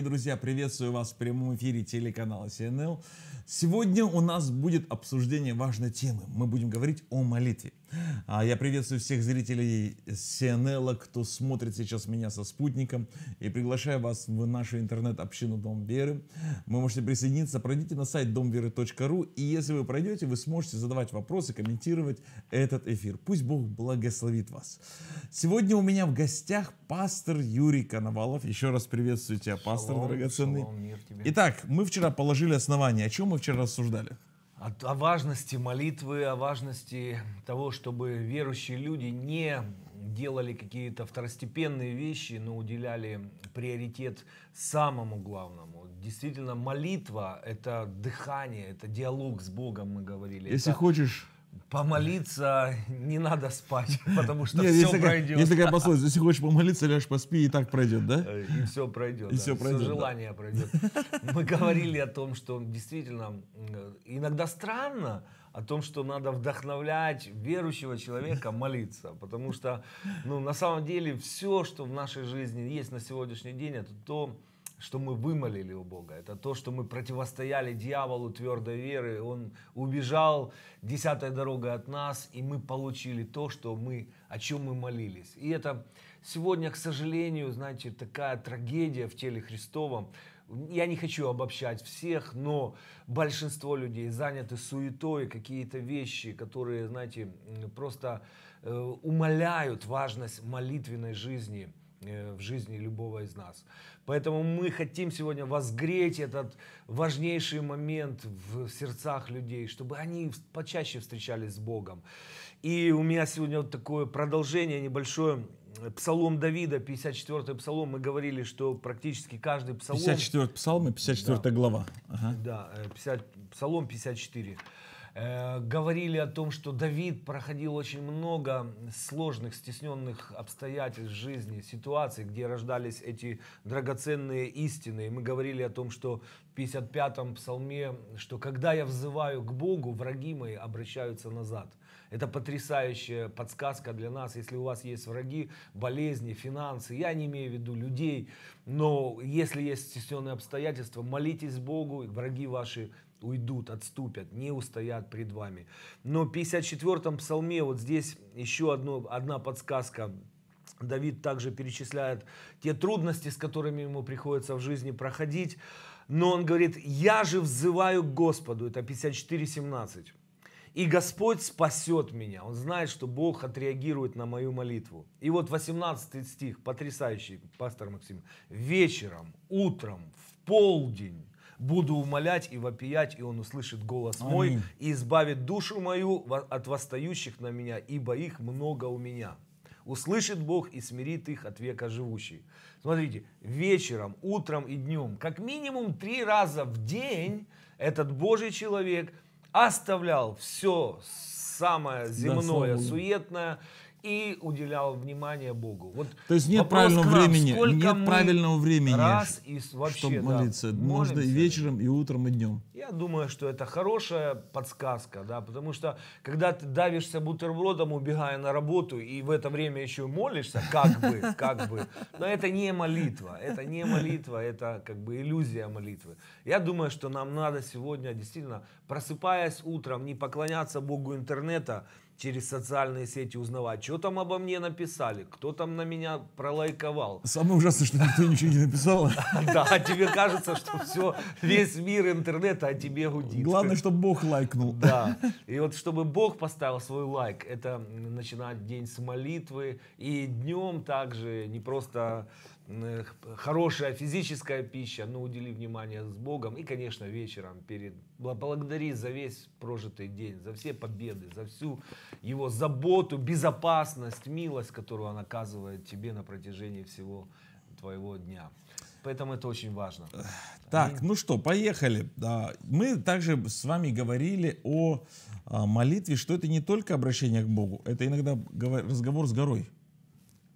дорогие друзья, приветствую вас в прямом эфире телеканала CNL. Сегодня у нас будет обсуждение важной темы. Мы будем говорить о молитве. А, я приветствую всех зрителей Сиенелла, кто смотрит сейчас меня со спутником, и приглашаю вас в нашу интернет-общину Дом Веры. Вы можете присоединиться, пройдите на сайт домверы.ру, и если вы пройдете, вы сможете задавать вопросы, комментировать этот эфир. Пусть Бог благословит вас. Сегодня у меня в гостях пастор Юрий Коновалов. Еще раз приветствую тебя, пастор шалом, драгоценный. Шалом, Итак, мы вчера положили основание. О чем мы вчера рассуждали? о, о важности молитвы, о важности того, чтобы верующие люди не делали какие-то второстепенные вещи, но уделяли приоритет самому главному. Действительно, молитва – это дыхание, это диалог с Богом, мы говорили. Если это... хочешь Помолиться не надо спать, потому что Нет, все если пройдет. Если такая пословица, если хочешь помолиться, ляжь поспи, и так пройдет, да? Э, и все пройдет. И да. все пройдет. Все желание да. пройдет. Мы говорили о том, что действительно э, иногда странно, о том, что надо вдохновлять верующего человека молиться, потому что ну, на самом деле все, что в нашей жизни есть на сегодняшний день, это то, что мы вымолили у Бога. Это то, что мы противостояли дьяволу твердой веры. Он убежал десятой дорогой от нас, и мы получили то, что мы, о чем мы молились. И это сегодня, к сожалению, знаете, такая трагедия в теле Христовом. Я не хочу обобщать всех, но большинство людей заняты суетой, какие-то вещи, которые, знаете, просто э, умаляют важность молитвенной жизни – Э, в жизни любого из нас. Поэтому мы хотим сегодня возгреть этот важнейший момент в сердцах людей, чтобы они почаще встречались с Богом. И у меня сегодня вот такое продолжение небольшое. Э, псалом Давида, 54-й псалом, мы говорили, что практически каждый псалом... 54-й псалом и 54 да. глава. Ага. Да, 50, э, псалом 54. Э, говорили о том, что Давид проходил очень много сложных, стесненных обстоятельств жизни, ситуаций, где рождались эти драгоценные истины. И мы говорили о том, что в 55-м псалме, что «когда я взываю к Богу, враги мои обращаются назад». Это потрясающая подсказка для нас. Если у вас есть враги, болезни, финансы, я не имею в виду людей, но если есть стесненные обстоятельства, молитесь Богу, и враги ваши уйдут, отступят, не устоят пред вами. Но в 54-м псалме вот здесь еще одно, одна подсказка Давид также перечисляет те трудности, с которыми ему приходится в жизни проходить. Но он говорит, я же взываю к Господу, это 54.17. И Господь спасет меня. Он знает, что Бог отреагирует на мою молитву. И вот 18 стих, потрясающий, пастор Максим. Вечером, утром, в полдень буду умолять и вопиять, и он услышит голос Аминь. мой, и избавит душу мою от восстающих на меня, ибо их много у меня. Услышит Бог и смирит их от века живущий. Смотрите, вечером, утром и днем, как минимум три раза в день этот Божий человек оставлял все самое земное, да, суетное, и уделял внимание Богу. Вот То есть нет правильного нам, времени, нет правильного времени, раз и вообще, чтобы молиться. Да, Можно и вечером, и утром, и днем. Я думаю, что это хорошая подсказка, да, потому что когда ты давишься бутербродом, убегая на работу, и в это время еще молишься, как бы, как бы, но это не молитва, это не молитва, это как бы иллюзия молитвы. Я думаю, что нам надо сегодня действительно, просыпаясь утром, не поклоняться Богу интернета, через социальные сети узнавать, что там обо мне написали, кто там на меня пролайковал. Самое ужасное, что никто ничего не написал. Да, а тебе кажется, что все, весь мир интернета о тебе гудит. Главное, чтобы Бог лайкнул. Да, и вот чтобы Бог поставил свой лайк, это начинать день с молитвы, и днем также не просто Э, хорошая физическая пища, но ну, удели внимание с Богом. И, конечно, вечером перед... благодари за весь прожитый день, за все победы, за всю его заботу, безопасность, милость, которую он оказывает тебе на протяжении всего твоего дня. Поэтому это очень важно. Так, ну что, поехали. Мы также с вами говорили о а, молитве, что это не только обращение к Богу, это иногда разговор с горой.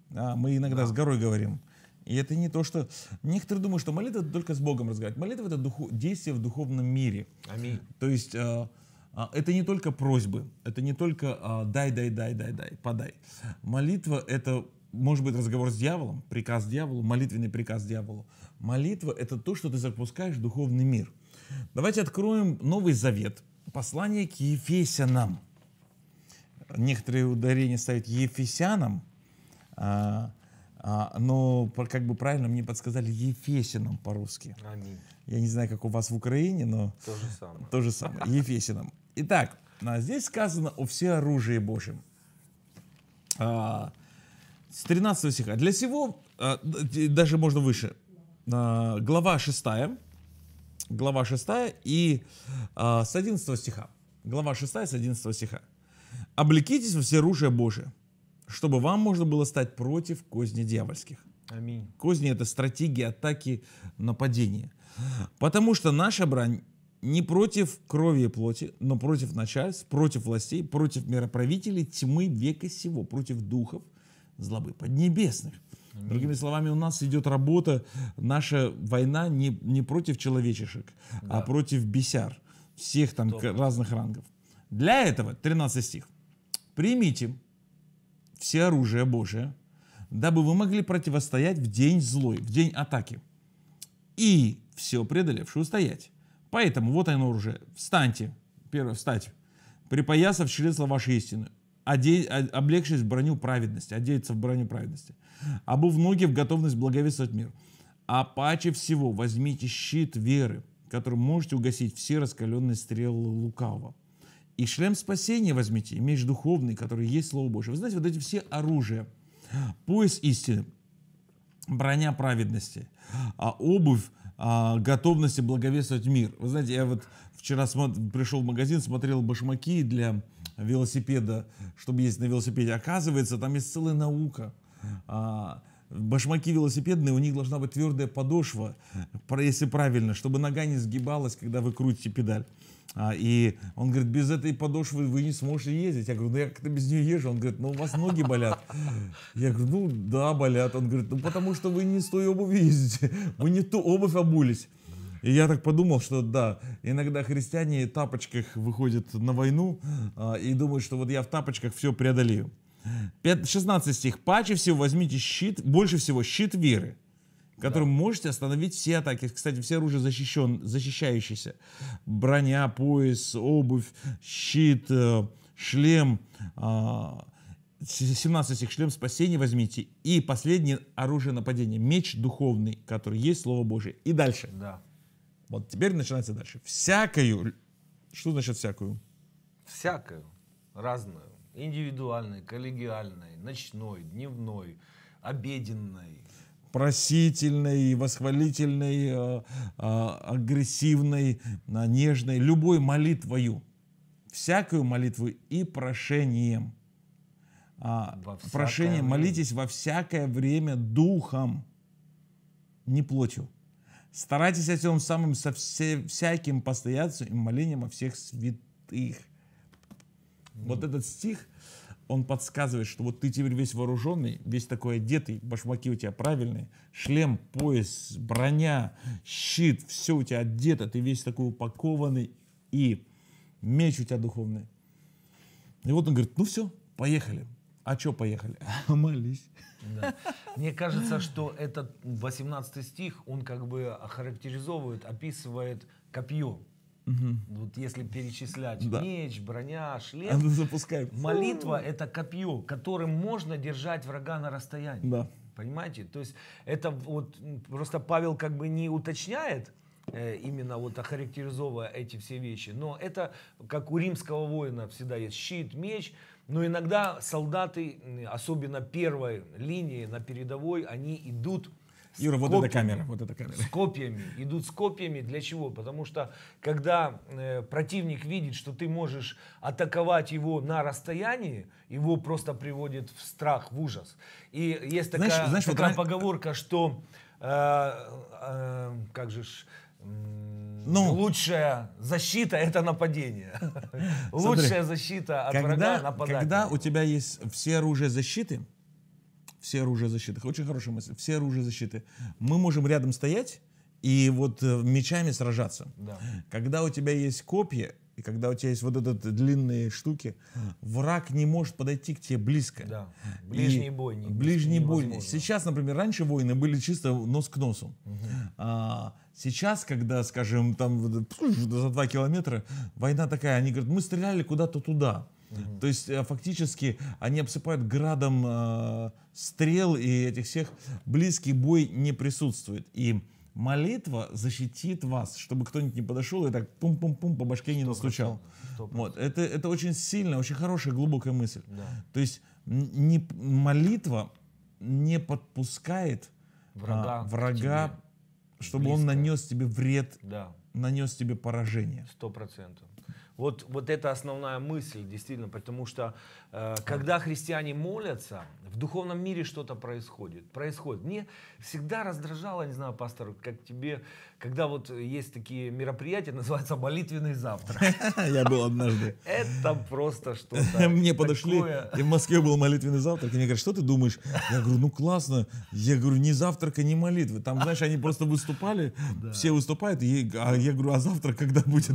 Мы иногда да. с горой говорим. И это не то, что... Некоторые думают, что молитва — это только с Богом разговаривать. Молитва — это духу... действие в духовном мире. Аминь. То есть э, э, это не только просьбы, это не только э, «дай, дай, дай, дай, дай, подай». Молитва — это может быть разговор с дьяволом, приказ дьяволу, молитвенный приказ дьяволу. Молитва — это то, что ты запускаешь в духовный мир. Давайте откроем Новый Завет, послание к Ефесянам. Некоторые ударения ставят Ефесянам, а а, но как бы правильно мне подсказали Ефесином по-русски. Аминь. Я не знаю, как у вас в Украине, но... То же самое. То же самое, Ефесином. Итак, а здесь сказано о всеоружии Божьем. А, с 13 стиха. Для всего, а, даже можно выше, а, глава 6, глава 6 и а, с 11 стиха. Глава 6 с 11 стиха. «Облекитесь во всеоружие Божие» чтобы вам можно было стать против козни дьявольских. Аминь. Козни — это стратегия атаки, нападения. Потому что наша брань не против крови и плоти, но против начальств, против властей, против мироправителей тьмы века сего, против духов злобы поднебесных. Аминь. Другими словами, у нас идет работа, наша война не, не против человечешек, а да. а против бесяр всех там Топ. разных рангов. Для этого, 13 стих, примите все оружие Божие, дабы вы могли противостоять в день злой, в день атаки. И все преодолевшую стоять. Поэтому вот оно оружие. Встаньте. Первое, встать. Припоясав чресло вашей истины. Оде... Облегшись в броню праведности. одеться в броню праведности. Обув ноги в готовность благовествовать мир. А паче всего возьмите щит веры, которым можете угасить все раскаленные стрелы лукавого и шлем спасения возьмите, меч духовный, который есть Слово Божье. Вы знаете, вот эти все оружия, пояс истины, броня праведности, а, обувь, а, готовности благовествовать мир. Вы знаете, я вот вчера пришел в магазин, смотрел башмаки для велосипеда, чтобы ездить на велосипеде. Оказывается, там есть целая наука. А, башмаки велосипедные, у них должна быть твердая подошва, если правильно, чтобы нога не сгибалась, когда вы крутите педаль. А, и он говорит, без этой подошвы вы не сможете ездить. Я говорю, ну я как-то без нее езжу. Он говорит, ну у вас ноги болят. Я говорю, ну да, болят. Он говорит, ну потому что вы не с той обувью ездите. Вы не ту обувь обулись. И я так подумал, что да, иногда христиане в тапочках выходят на войну а, и думают, что вот я в тапочках все преодолею. 16 стих. «Паче всего возьмите щит, больше всего щит веры, которым да. можете остановить все атаки. Кстати, все оружие защищен, защищающееся. Броня, пояс, обувь, щит, э, шлем. 17 а, их шлем спасения возьмите. И последнее оружие нападения. Меч духовный, который есть Слово Божие. И дальше. Да. Вот теперь начинается дальше. Всякую. Что значит всякую? Всякую. Разную. Индивидуальной, коллегиальной, ночной, дневной, обеденной, просительной, восхвалительной, э, э, агрессивной, нежной, любой молитвою, всякую молитву и прошением. А, Прошение, время. молитесь во всякое время духом, не плотью. Старайтесь этим самым со все, всяким постоянством и молением о всех святых. Mm. Вот этот стих, он подсказывает, что вот ты теперь весь вооруженный, весь такой одетый, башмаки у тебя правильные, шлем, пояс, броня, щит, все у тебя одето, ты весь такой упакованный, и меч у тебя духовный. И вот он говорит, ну все, поехали. А что поехали? А, молись. Да. Мне кажется, что этот 18 стих, он как бы охарактеризовывает, описывает копье. Угу. Вот если перечислять да. меч, броня, шлем. А ну, запускай. Молитва это копье, которым можно держать врага на расстоянии. Да. Понимаете? То есть это вот просто Павел как бы не уточняет э, именно вот охарактеризовывая эти все вещи. Но это как у римского воина всегда есть щит, меч, но иногда солдаты, особенно первой линии на передовой, они идут Юра, вот копьями, эта камера, вот эта камера. С копьями, идут с копьями. Для чего? Потому что, когда э, противник видит, что ты можешь атаковать его на расстоянии, его просто приводит в страх, в ужас. И есть такая, знаешь, знаешь, такая вот поговорка, что, э, э, как же ж, ну, лучшая защита это нападение. Смотри, лучшая защита от когда, врага нападание. Когда у тебя есть все оружие защиты, все оружие защиты. Очень хорошая мысль. Все оружие защиты. Мы можем рядом стоять и вот э, мечами сражаться. Да. Когда у тебя есть копья, и когда у тебя есть вот эти длинные штуки, враг не может подойти к тебе близко. Да. Ближний бой. Не, ближний бой. Сейчас, например, раньше войны были чисто нос к носу. Угу. А, сейчас, когда, скажем, там за два километра война такая, они говорят, мы стреляли куда-то туда mm То есть э, фактически они обсыпают градом э, стрел и этих всех. Близкий бой не присутствует. И молитва защитит вас, чтобы кто-нибудь не подошел и так пум-пум-пум по башке не настучал. Вот. Это, это очень сильная, очень хорошая, глубокая мысль. Да. То есть не, молитва не подпускает врага, а, врага чтобы Близко. он нанес тебе вред, да. нанес тебе поражение. Сто процентов. Вот, вот это основная мысль, действительно, потому что э, когда христиане молятся, в духовном мире что-то происходит. Происходит. Мне всегда раздражало, не знаю, пастор, как тебе, когда вот есть такие мероприятия, называются молитвенный завтрак. Я был однажды. Это просто что-то. Мне подошли, и в Москве был молитвенный завтрак, и мне говорят, что ты думаешь? Я говорю, ну классно. Я говорю, ни завтрака, ни молитвы. Там, знаешь, они просто выступали, все выступают, И а я говорю, а завтрак когда будет?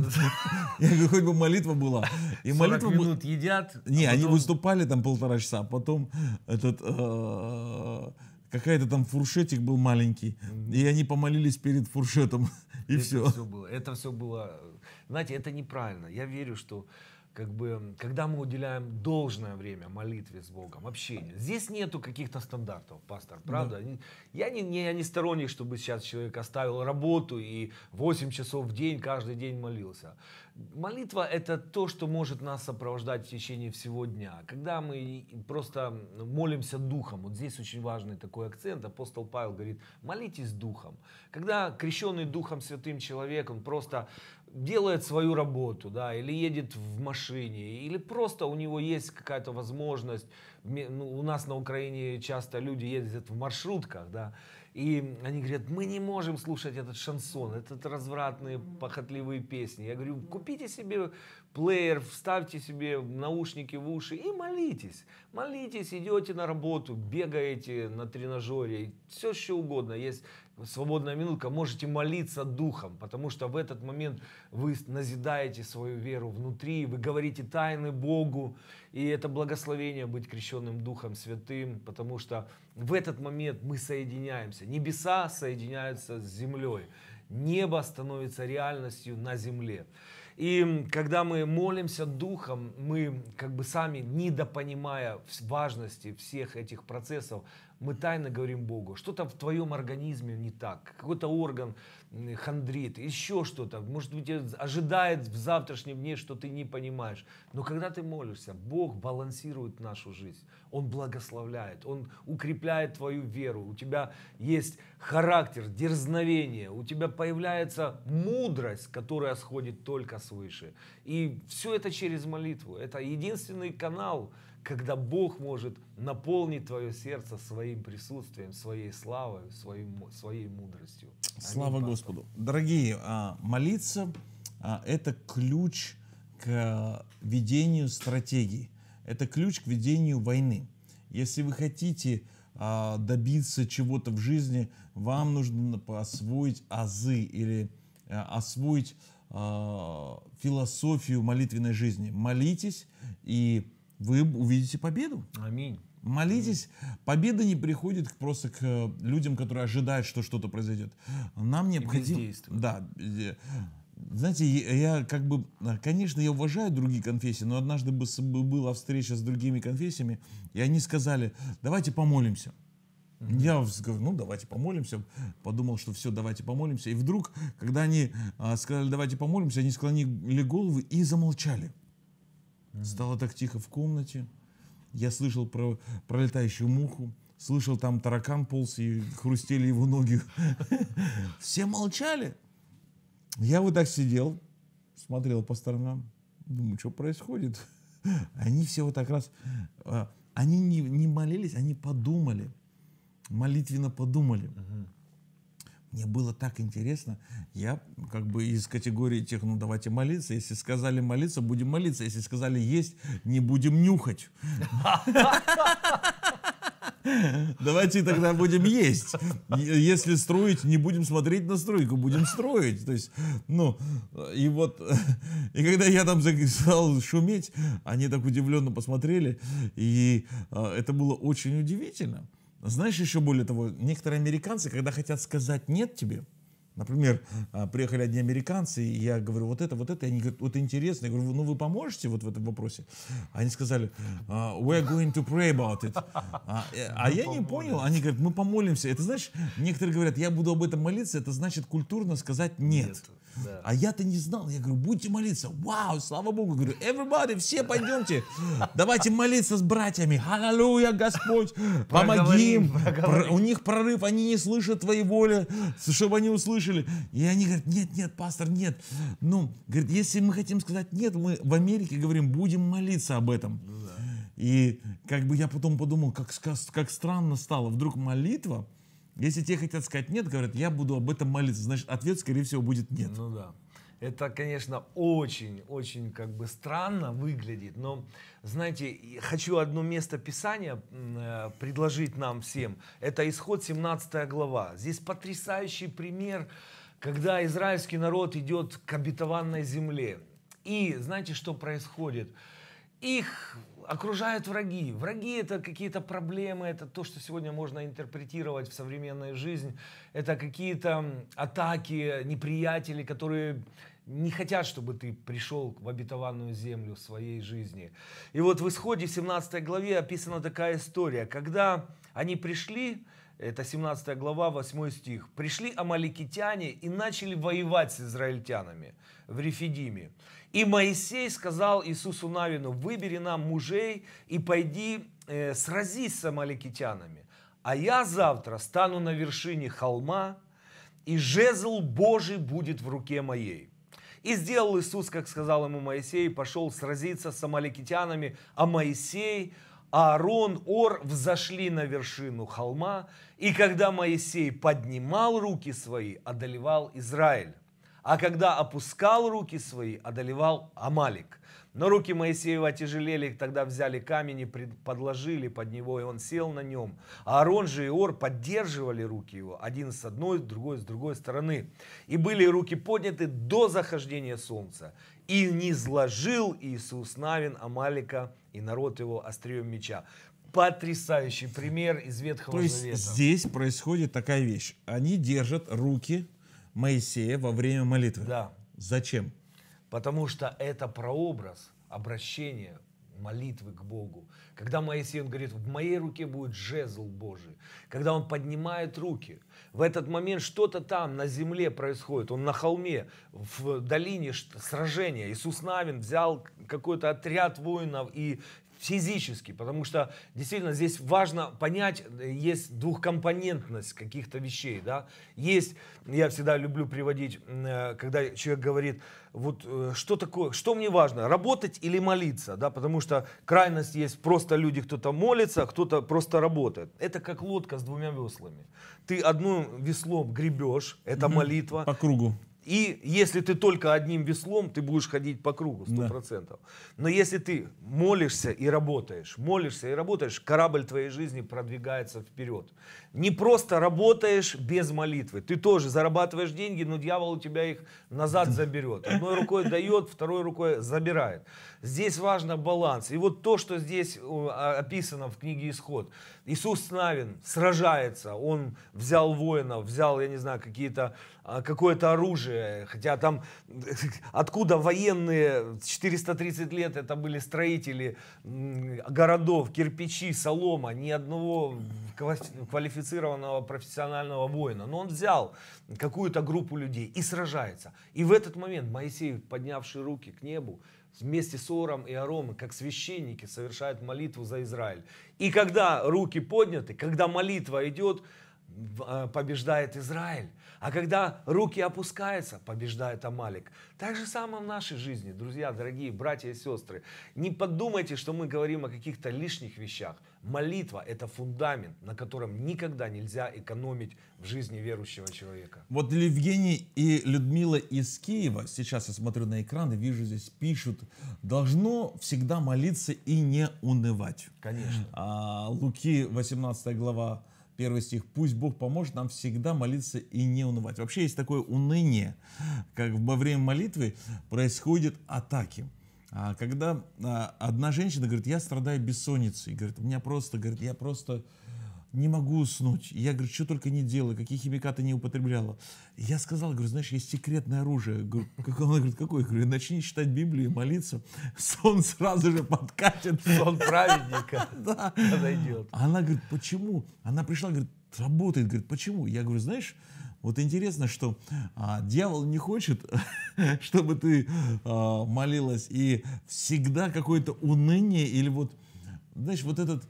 Я говорю, хоть бы молитва была. И молитва минут едят. А не, они выступали там полтора часа, а потом э, этот э, какая-то там фуршетик был маленький, и они помолились перед фуршетом, и все. Это все было, знаете, это неправильно. Я верю, что как бы, когда мы уделяем должное время молитве с Богом, общению. Здесь нету каких-то стандартов, пастор, правда? Да. Я, не, не, я не сторонник, чтобы сейчас человек оставил работу и 8 часов в день, каждый день молился. Молитва — это то, что может нас сопровождать в течение всего дня. Когда мы просто молимся Духом, вот здесь очень важный такой акцент, апостол Павел говорит, молитесь Духом. Когда крещенный Духом Святым человек, он просто делает свою работу, да, или едет в машине, или просто у него есть какая-то возможность. Ну, у нас на Украине часто люди ездят в маршрутках, да, и они говорят, мы не можем слушать этот шансон, этот развратные, похотливые песни. Я говорю, купите себе плеер, вставьте себе наушники в уши и молитесь. Молитесь, идете на работу, бегаете на тренажере, все что угодно. Есть свободная минутка, можете молиться духом, потому что в этот момент вы назидаете свою веру внутри, вы говорите тайны Богу, и это благословение быть крещенным Духом Святым, потому что в этот момент мы соединяемся, небеса соединяются с землей, небо становится реальностью на земле. И когда мы молимся Духом, мы как бы сами, недопонимая важности всех этих процессов, мы тайно говорим Богу, что-то в твоем организме не так, какой-то орган хандрит, еще что-то, может быть, э, ожидает в завтрашнем дне, что ты не понимаешь. Но когда ты молишься, Бог балансирует нашу жизнь, Он благословляет, Он укрепляет твою веру, у тебя есть характер, дерзновение, у тебя появляется мудрость, которая сходит только свыше. И все это через молитву, это единственный канал, когда Бог может наполнить твое сердце своим присутствием, своей славой, своим, своей мудростью. Аминь, Слава пастор. Господу. Дорогие, а, молиться а, – это ключ к ведению стратегии. Это ключ к ведению войны. Если вы хотите а, добиться чего-то в жизни, вам нужно освоить азы или освоить философию молитвенной жизни. Молитесь и вы увидите победу. Аминь. Молитесь. Победа не приходит просто к э, людям, которые ожидают, что что-то произойдет. Нам необходимо... Да. Э, знаете, я как бы, э, конечно, я уважаю другие конфессии, но однажды была встреча с другими конфессиями, и они сказали, давайте помолимся. Я говорю, ну давайте помолимся, подумал, что все, давайте помолимся. И вдруг, когда они а, сказали, давайте помолимся, они склонили головы и замолчали. Стало так тихо в комнате. Я слышал про пролетающую муху, слышал там таракан полз и хрустели его ноги. Все молчали. Я вот так сидел, смотрел по сторонам, думаю, что происходит. Они все вот так раз, а, они не, не молились, они подумали, молитвенно подумали. Ага. Мне было так интересно. Я как бы из категории тех, ну давайте молиться. Если сказали молиться, будем молиться. Если сказали есть, не будем нюхать. Давайте тогда будем есть. Если строить, не будем смотреть на стройку, будем строить. То есть, ну, и вот, и когда я там стал шуметь, они так удивленно посмотрели, и а, это было очень удивительно. Знаешь, еще более того, некоторые американцы, когда хотят сказать «нет» тебе, Например, а, приехали одни американцы, и я говорю, вот это, вот это, и они говорят, вот интересно, я говорю, ну вы поможете вот в этом вопросе? Они сказали, а, we're going to pray about it. А, э, а я не понял, они говорят, мы помолимся. Это знаешь, некоторые говорят, я буду об этом молиться, это значит культурно сказать нет. нет. Да. А я-то не знал. Я говорю, будете молиться. Вау, слава Богу. Говорю, everybody, все пойдемте. Давайте молиться с братьями. Аллилуйя, Господь. Помоги им. У них прорыв, они не слышат Твоей воли, чтобы они услышали. И они говорят, нет, нет, пастор, нет. Ну, говорит, если мы хотим сказать нет, мы в Америке говорим, будем молиться об этом. Ну И как бы я потом подумал, как, как, как странно стало. Вдруг молитва, если тебе хотят сказать нет, говорят, я буду об этом молиться, значит, ответ, скорее всего, будет нет. Ну да. Это, конечно, очень-очень как бы странно выглядит, но, знаете, хочу одно место Писания э, предложить нам всем. Это Исход 17 глава. Здесь потрясающий пример, когда израильский народ идет к обетованной земле. И знаете, что происходит? Их окружают враги. Враги это какие-то проблемы, это то, что сегодня можно интерпретировать в современную жизнь. Это какие-то атаки, неприятели, которые не хотят, чтобы ты пришел в обетованную землю своей жизни. И вот в исходе 17 главе описана такая история. Когда они пришли, это 17 глава, 8 стих. «Пришли амаликитяне и начали воевать с израильтянами в Рефидиме. И Моисей сказал Иисусу Навину, выбери нам мужей и пойди э, сразись с амаликитянами. А я завтра стану на вершине холма, и жезл Божий будет в руке моей. И сделал Иисус, как сказал ему Моисей, пошел сразиться с амаликитянами, а Моисей, Аарон, Ор взошли на вершину холма, и когда Моисей поднимал руки свои, одолевал Израиль а когда опускал руки свои, одолевал Амалик. Но руки Моисеева тяжелели, тогда взяли камень и подложили под него, и он сел на нем. А Аарон же и Ор поддерживали руки его, один с одной, другой с другой стороны. И были руки подняты до захождения солнца. И не сложил Иисус Навин Амалика и народ его острием меча. Потрясающий пример из Ветхого То Завета. То есть здесь происходит такая вещь. Они держат руки Моисея во время молитвы. Да. Зачем? Потому что это прообраз обращения молитвы к Богу. Когда Моисей, он говорит, в моей руке будет жезл Божий. Когда он поднимает руки, в этот момент что-то там на земле происходит. Он на холме, в долине сражения. Иисус Навин взял какой-то отряд воинов и физически, потому что действительно здесь важно понять, есть двухкомпонентность каких-то вещей, да, есть, я всегда люблю приводить, э, когда человек говорит, вот э, что такое, что мне важно, работать или молиться, да, потому что крайность есть, просто люди, кто-то молится, а кто-то просто работает. Это как лодка с двумя веслами. Ты одним веслом гребешь, это mm молитва. По кругу. И если ты только одним веслом, ты будешь ходить по кругу, 100%. Да. Но если ты молишься и работаешь, молишься и работаешь, корабль твоей жизни продвигается вперед. Не просто работаешь без молитвы. Ты тоже зарабатываешь деньги, но дьявол у тебя их назад заберет. Одной рукой дает, второй рукой забирает. Здесь важен баланс. И вот то, что здесь описано в книге «Исход». Иисус Навин сражается, он взял воинов, взял, я не знаю, какие-то а, какое-то оружие, хотя там откуда военные 430 лет это были строители городов, кирпичи, солома, ни одного квалифицированного профессионального воина. Но он взял какую-то группу людей и сражается. И в этот момент Моисей, поднявший руки к небу, вместе с Ором и Аром, как священники, совершают молитву за Израиль. И когда руки подняты, когда молитва идет, а, побеждает Израиль. А когда руки опускаются, побеждает Амалик. Так же самое в нашей жизни, друзья, дорогие братья и сестры. Не подумайте, что мы говорим о каких-то лишних вещах. Молитва – это фундамент, на котором никогда нельзя экономить в жизни верующего человека. Вот Евгений и Людмила из Киева, сейчас я смотрю на экран и вижу здесь пишут, должно всегда молиться и не унывать. Конечно. А, Луки, 18 глава, Первый стих. «Пусть Бог поможет нам всегда молиться и не унывать». Вообще есть такое уныние, как во время молитвы происходят атаки. А, когда а, одна женщина говорит, я страдаю бессонницей, говорит, у меня просто, говорит, я просто, не могу уснуть. Я, говорю, что только не делаю, какие химикаты не употребляла. Я сказал, говорю, знаешь, есть секретное оружие. как она говорит, какое? Я говорю, начни читать Библию и молиться. Сон сразу же подкатит. Сон праведника да. подойдет. Она говорит, почему? Она пришла, говорит, работает. Говорит, почему? Я говорю, знаешь, вот интересно, что а, дьявол не хочет, чтобы ты а, молилась, и всегда какое-то уныние или вот знаешь, вот этот,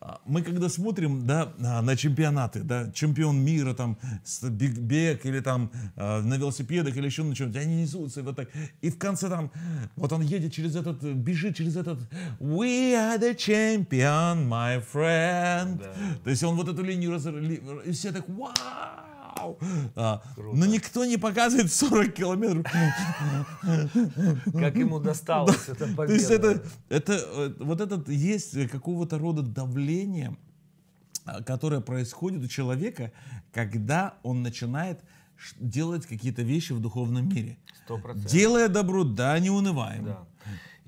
а, мы когда смотрим, да, а, на чемпионаты, да, чемпион мира, там, бег или там а, на велосипедах или еще на чем-то, они несутся вот так, и в конце там, вот он едет через этот, бежит через этот «We are the champion, my friend», да. то есть он вот эту линию разорвал, и все так «Вау!» вау! А, но никто не показывает 40 километров. Как ему досталось эта победа. То есть это, это, э, вот этот есть какого-то рода давление, а, которое происходит у человека, когда он начинает делать какие-то вещи в духовном мире. 100%. Делая добро, да, не унываем. Да.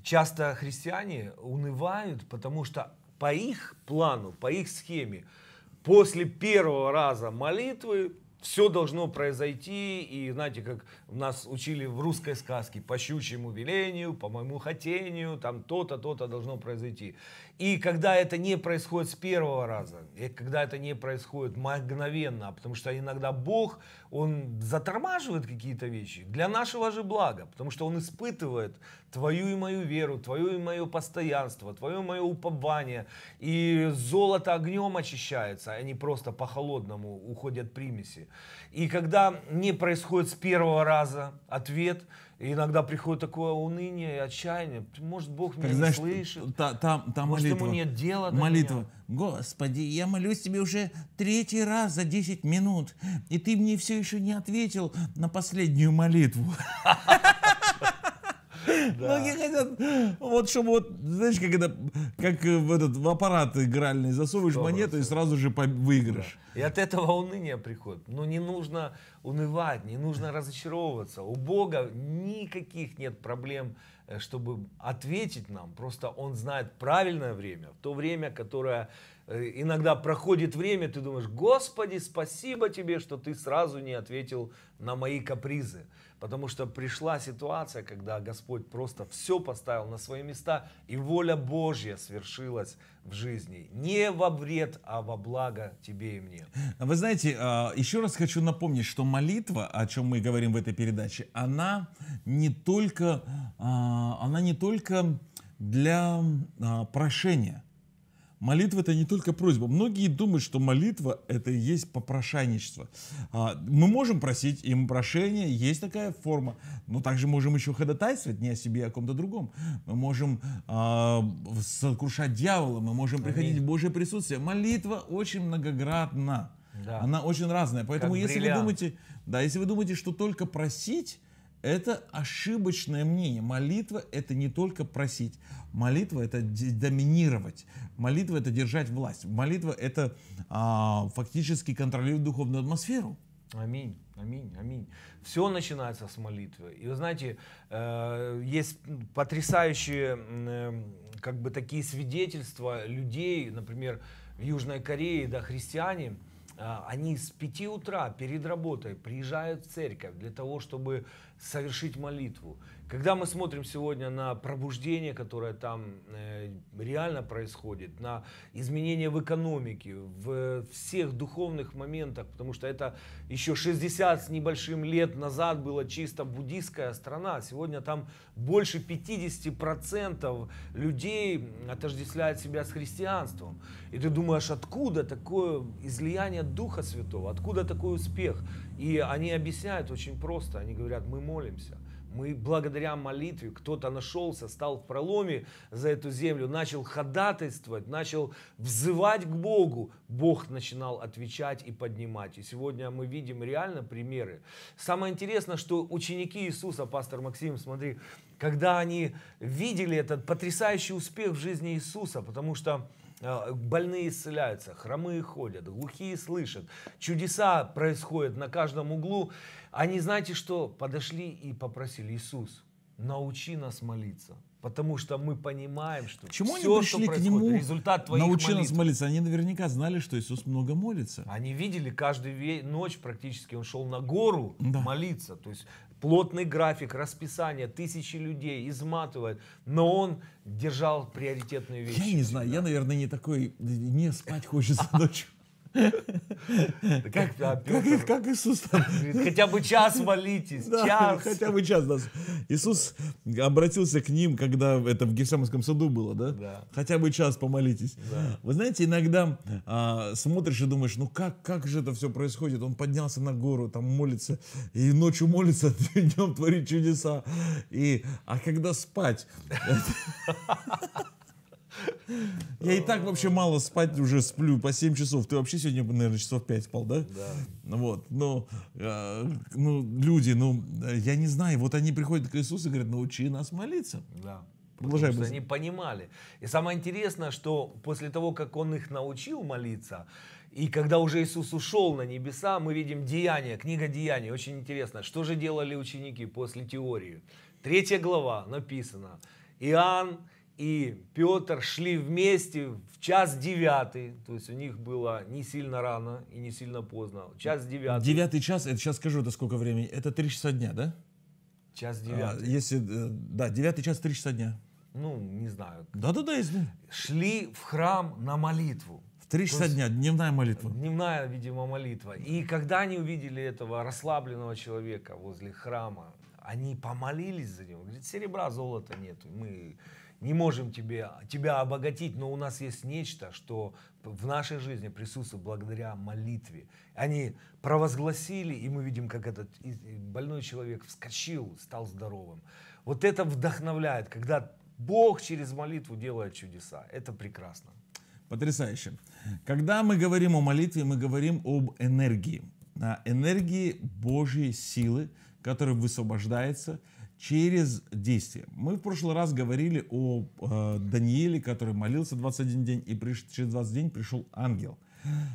Часто христиане унывают, потому что по их плану, по их схеме, после первого раза молитвы все должно произойти, и знаете, как нас учили в русской сказке, по щучьему велению, по моему хотению, там то-то, то-то должно произойти. И когда это не происходит с первого раза, и когда это не происходит мгновенно, а потому что иногда Бог, Он затормаживает какие-то вещи для нашего же блага, потому что Он испытывает твою и мою веру, твое и мое постоянство, твое и мое упование. И золото огнем очищается, а они просто по-холодному уходят примеси. И когда не происходит с первого раза ответ, и иногда приходит такое уныние и отчаяние. Может, Бог меня знаешь, не слышит. Та, там, там Может, молитва. ему нет дела до Молитва. Меня. Господи, я молюсь тебе уже третий раз за 10 минут, и ты мне все еще не ответил на последнюю молитву. Многие ну, хотят, вот чтобы вот, знаешь, как это, как э, в этот в аппарат игральный засовываешь монету и сразу же выигрыш. И от этого уныние приходит. Но ну, не нужно унывать, не нужно разочаровываться. У Бога никаких нет проблем, э, чтобы ответить нам. Просто Он знает правильное время, то время, которое э, иногда проходит время, ты думаешь, Господи, спасибо тебе, что ты сразу не ответил на мои капризы. Потому что пришла ситуация, когда Господь просто все поставил на свои места, и воля Божья свершилась в жизни. Не во вред, а во благо тебе и мне. А вы знаете, а, еще раз хочу напомнить, что молитва, о чем мы говорим в этой передаче, она не только, а, она не только для прошения. Молитва это не только просьба. Многие думают, что молитва это и есть попрошайничество. А, мы можем просить им прошения, есть такая форма, но также можем еще ходатайствовать не о себе, а о ком-то другом. Мы можем э, сокрушать дьявола, мы можем приходить Аминь. в Божье присутствие. Молитва очень многоградна. Да. Она очень разная. Поэтому, как если бриллиант. вы думаете, да, если вы думаете, что только просить, это ошибочное мнение. Молитва – это не только просить. Молитва – это доминировать. Молитва – это держать власть. Молитва – это а, фактически контролировать духовную атмосферу. Аминь, аминь, аминь. Все начинается с молитвы. И вы знаете, э, есть потрясающие как бы такие свидетельства людей, например, в Южной Корее, да, христиане – а, они с 5 утра перед работой приезжают в церковь для того, чтобы совершить молитву. Когда мы смотрим сегодня на пробуждение, которое там э, реально происходит, на изменения в экономике, в всех духовных моментах, потому что это еще 60 с небольшим лет назад была чисто буддийская страна, сегодня там больше 50% людей отождествляют себя с христианством. И ты думаешь, откуда такое излияние Духа Святого, откуда такой успех? И они объясняют очень просто, они говорят, мы молимся. Мы благодаря молитве, кто-то нашелся, стал в проломе за эту землю, начал ходатайствовать, начал взывать к Богу. Бог начинал отвечать и поднимать. И сегодня мы видим реально примеры. Самое интересное, что ученики Иисуса, пастор Максим, смотри, когда они видели этот потрясающий успех в жизни Иисуса, потому что Э, больные исцеляются, хромые ходят, глухие слышат. Чудеса происходят на каждом углу. Они, знаете что, подошли и попросили, Иисус, научи нас молиться. Потому что мы понимаем, что Почему все, они пришли что происходит, к нему, результат твоих научи молитв. нас молиться. Они наверняка знали, что Иисус много молится. Они видели каждую ночь практически, он шел на гору да. молиться. То есть плотный график, расписание, тысячи людей изматывает, но он держал приоритетные вещи. Я не знаю, я, наверное, не такой, не спать хочется ночью. Как, как Иисус там? Хотя бы час молитесь, час. Хотя бы час. Иисус обратился к ним, когда это в Гефсиманском саду было, да? Хотя бы час помолитесь. Вы знаете, иногда а, смотришь и думаешь, ну как, как же это все происходит? Он поднялся на гору, там молится, и ночью молится, днем творит чудеса. И, а когда спать? Я и так вообще мало спать уже сплю по 7 часов. Ты вообще сегодня, наверное, часов 5 спал, да? Да. Ну вот, но ну, э, ну, люди, ну, я не знаю, вот они приходят к Иисусу и говорят, научи нас молиться. Да. Продолжай потому что они понимали. И самое интересное, что после того, как он их научил молиться, и когда уже Иисус ушел на небеса, мы видим деяния, книга деяний, очень интересно, что же делали ученики после теории. Третья глава написана. Иоанн и Петр шли вместе в час девятый, то есть у них было не сильно рано и не сильно поздно, час девятый. Девятый час, это сейчас скажу, это сколько времени, это три часа дня, да? Час девятый. А, если, э, да, девятый час, три часа дня. Ну, не знаю. Да-да-да, я Шли в храм на молитву. В три часа дня, дневная молитва. Дневная, видимо, молитва. И когда они увидели этого расслабленного человека возле храма, они помолились за него. Говорит, серебра, золота нету. Мы не можем тебе, тебя обогатить, но у нас есть нечто, что в нашей жизни присутствует благодаря молитве. Они провозгласили, и мы видим, как этот больной человек вскочил, стал здоровым. Вот это вдохновляет, когда Бог через молитву делает чудеса. Это прекрасно. Потрясающе. Когда мы говорим о молитве, мы говорим об энергии. А энергии Божьей силы, которая высвобождается – через действие. Мы в прошлый раз говорили о э, Данииле, который молился 21 день, и приш, через 20 день пришел ангел.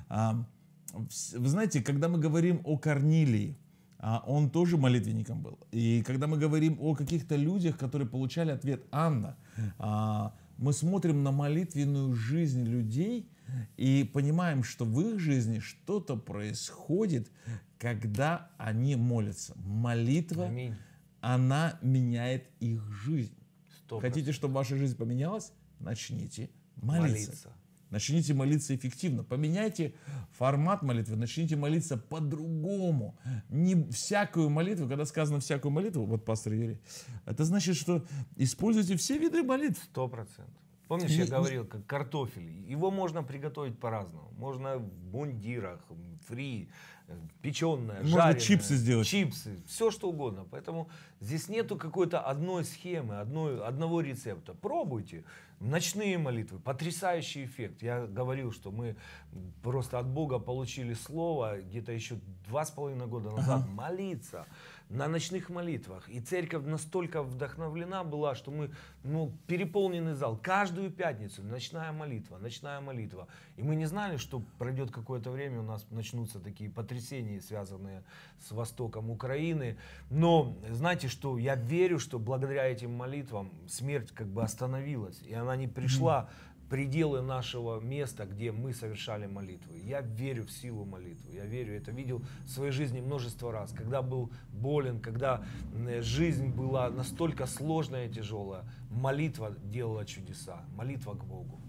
А, вы знаете, когда мы говорим о Корнилии, а он тоже молитвенником был. И когда мы говорим о каких-то людях, которые получали ответ Анна, а, мы смотрим на молитвенную жизнь людей и понимаем, что в их жизни что-то происходит, когда они молятся. Молитва Аминь она меняет их жизнь. 100%. Хотите, чтобы ваша жизнь поменялась? Начните молиться. молиться. Начните молиться эффективно, поменяйте формат молитвы, начните молиться по-другому. Не всякую молитву, когда сказано всякую молитву, вот пастор Юрий, это значит, что используйте все виды молитв. Сто процентов. Помнишь, я говорил, как картофель. Его можно приготовить по-разному. Можно в бундирах, фри, э, печеное, Можно жареное, чипсы сделать. Чипсы, все что угодно. Поэтому Здесь нету какой-то одной схемы, одной, одного рецепта. Пробуйте. Ночные молитвы, потрясающий эффект. Я говорил, что мы просто от Бога получили слово где-то еще два с половиной года назад ага. молиться на ночных молитвах. И церковь настолько вдохновлена была, что мы, ну, переполненный зал. Каждую пятницу ночная молитва, ночная молитва. И мы не знали, что пройдет какое-то время, у нас начнутся такие потрясения, связанные с востоком Украины. Но, знаете, знаете что? Я верю, что благодаря этим молитвам смерть как бы остановилась, и она не пришла пределы нашего места, где мы совершали молитвы. Я верю в силу молитвы. Я верю, это видел в своей жизни множество раз, когда был болен, когда жизнь была настолько сложная и тяжелая, молитва делала чудеса, молитва к Богу.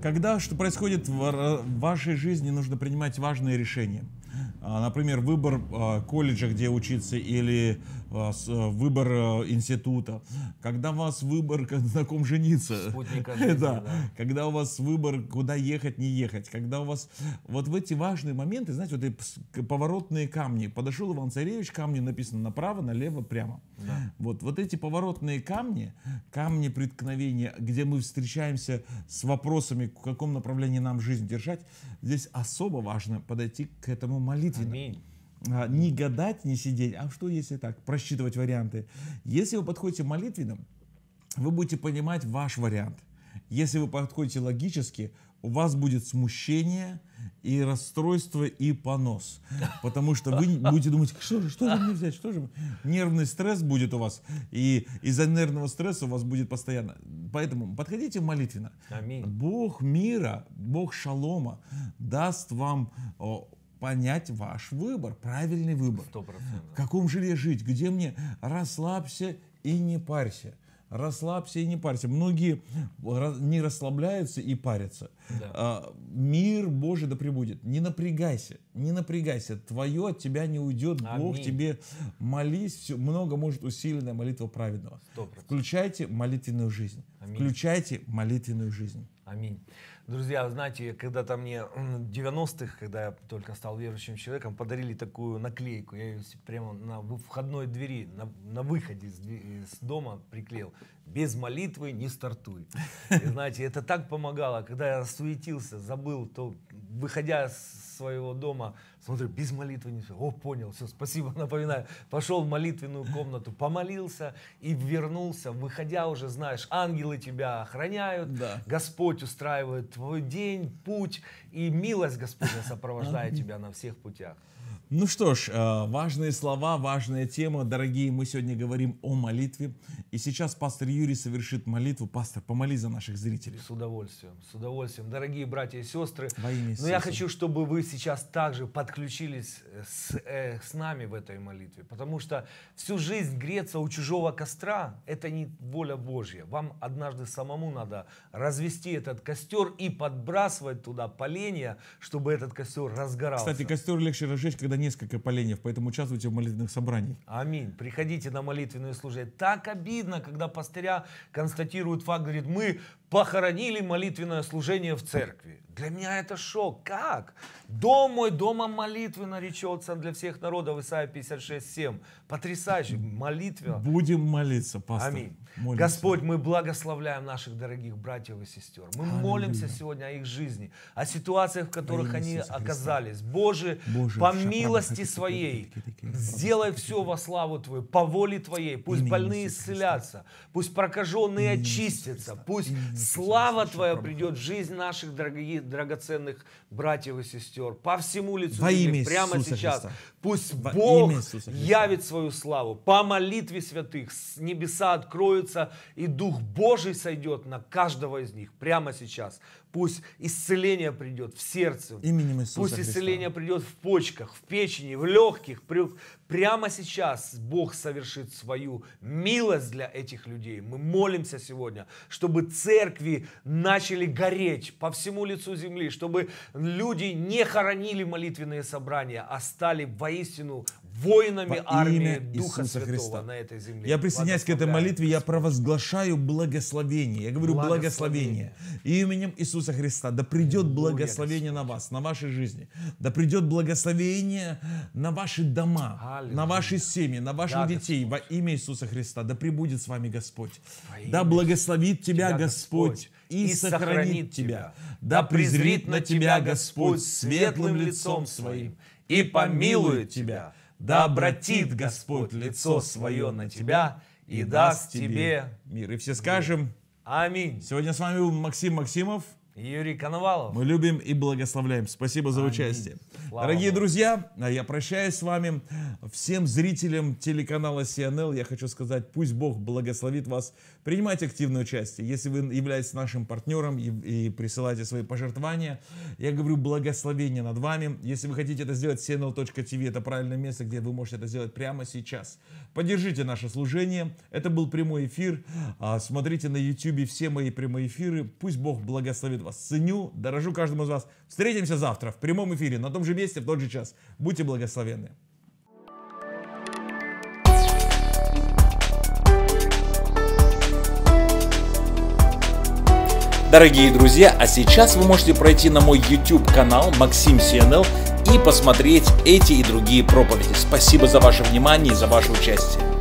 Когда что происходит в вашей жизни, нужно принимать важные решения. А, например, выбор а, колледжа, где учиться, или вас э, э, выбор э, института, когда у вас выбор, на ком жениться, жизни, да. да. когда у вас выбор, куда ехать, не ехать, когда у вас вот в эти важные моменты, знаете, вот эти поворотные камни, подошел Иван Царевич, камни написано направо, налево, прямо. Да. Вот, вот эти поворотные камни, камни преткновения, где мы встречаемся с вопросами, в каком направлении нам жизнь держать, здесь особо важно подойти к этому молитвенно. Аминь. А, не гадать, не сидеть, а что если так, просчитывать варианты. Если вы подходите молитвенным, вы будете понимать ваш вариант. Если вы подходите логически, у вас будет смущение и расстройство и понос. Потому что вы будете думать, что же, что же мне взять, что же. Нервный стресс будет у вас. И из-за нервного стресса у вас будет постоянно. Поэтому подходите молитвенно. Аминь. Бог мира, Бог шалома даст вам понять ваш выбор, правильный выбор. 100%. В каком жилье жить, где мне расслабься и не парься. Расслабься и не парься. Многие э, не расслабляются и парятся. Да. А, мир Божий да пребудет. Не напрягайся, не напрягайся. Твое от тебя не уйдет. Аминь. Бог тебе молись. Все, много может усиленная молитва праведного. 100%. Включайте молитвенную жизнь. Аминь. Включайте молитвенную жизнь. Аминь. Друзья, знаете, когда-то мне в 90-х, когда я только стал верующим человеком, подарили такую наклейку. Я ее прямо на входной двери, на, на выходе из, из дома приклеил без молитвы не стартуй. И, знаете, это так помогало, когда я суетился, забыл, то выходя из своего дома, смотрю, без молитвы не все. О, понял, все, спасибо, напоминаю. Пошел в молитвенную комнату, помолился и вернулся. Выходя уже, знаешь, ангелы тебя охраняют, да. Господь устраивает твой день, путь, и милость Господня сопровождает тебя на всех путях. Ну что ж, э, важные слова, важная тема. Дорогие, мы сегодня говорим о молитве. И сейчас пастор Юрий совершит молитву. Пастор, помоли за наших зрителей. С удовольствием, с удовольствием. Дорогие братья и сестры, Во имя но ну, я хочу, чтобы вы сейчас также подключились э, с, э, с нами в этой молитве. Потому что всю жизнь греться у чужого костра – это не воля Божья. Вам однажды самому надо развести этот костер и подбрасывать туда поленья, чтобы этот костер разгорался. Кстати, костер легче разжечь, когда всегда несколько поленьев, поэтому участвуйте в молитвенных собраниях. Аминь. Приходите на молитвенное служение. Так обидно, когда пастыря констатирует факт, говорит, мы похоронили молитвенное служение в церкви. Для меня это шок. Как? Дом мой, дома молитвы наречется для всех народов. Исайя 56, 7. Потрясающе. Молитва. Будем молиться, пастор. Аминь. Молимся. Господь, мы благословляем наших дорогих братьев и сестер. Мы Аллилуйя. молимся сегодня о их жизни, о ситуациях, в которых они Иисуса оказались. Боже, Боже, по милости своей, сделай все во славу Твою, по воле Твоей. Пусть Имя больные Иисуса исцелятся, пусть прокаженные очистятся, пусть Имя слава Иисуса Твоя придет в жизнь наших дорогих, драгоценных братьев и сестер. По всему лицу во земли, прямо Иисуса сейчас. Христа. Пусть во Бог явит свою славу. По молитве святых небеса откроют образуется, и Дух Божий сойдет на каждого из них прямо сейчас. Пусть исцеление придет в сердце. Именем Иисуса Пусть Христа. исцеление придет в почках, в печени, в легких. Прямо сейчас Бог совершит свою милость для этих людей. Мы молимся сегодня, чтобы церкви начали гореть по всему лицу земли, чтобы люди не хоронили молитвенные собрания, а стали воистину воинами Во армии Духа Иисуса Святого Христа. на этой земле. Я присоединяюсь к этой молитве, я провозглашаю благословение. Я говорю благословение. благословение. Именем Иисуса Христа. Да придет благословение на вас, на вашей жизни. Да придет благословение на ваши дома, Аллилуйя. на ваши семьи, на ваших да, детей. Во имя Иисуса Христа. Да пребудет с вами Господь. Во да благословит тебя, тебя Господь. и, сохранит, сохранит тебя. Да презрит на тебя Господь светлым лицом своим и помилует тебя. Да обратит Господь лицо свое на тебя и даст тебе мир. И все скажем Аминь. Сегодня с вами был Максим Максимов. Юрий Коновалов. Мы любим и благословляем. Спасибо за Аминь. участие. Слава Дорогие Богу. друзья, а я прощаюсь с вами. Всем зрителям телеканала CNL я хочу сказать, пусть Бог благословит вас. Принимайте активное участие. Если вы являетесь нашим партнером и, и присылаете свои пожертвования, я говорю благословение над вами. Если вы хотите это сделать, cnl.tv это правильное место, где вы можете это сделать прямо сейчас. Поддержите наше служение. Это был прямой эфир. А, смотрите на YouTube все мои прямые эфиры. Пусть Бог благословит вас ценю, дорожу каждому из вас. Встретимся завтра в прямом эфире на том же месте, в тот же час. Будьте благословенны. Дорогие друзья, а сейчас вы можете пройти на мой YouTube канал Максим CNL и посмотреть эти и другие проповеди. Спасибо за ваше внимание и за ваше участие.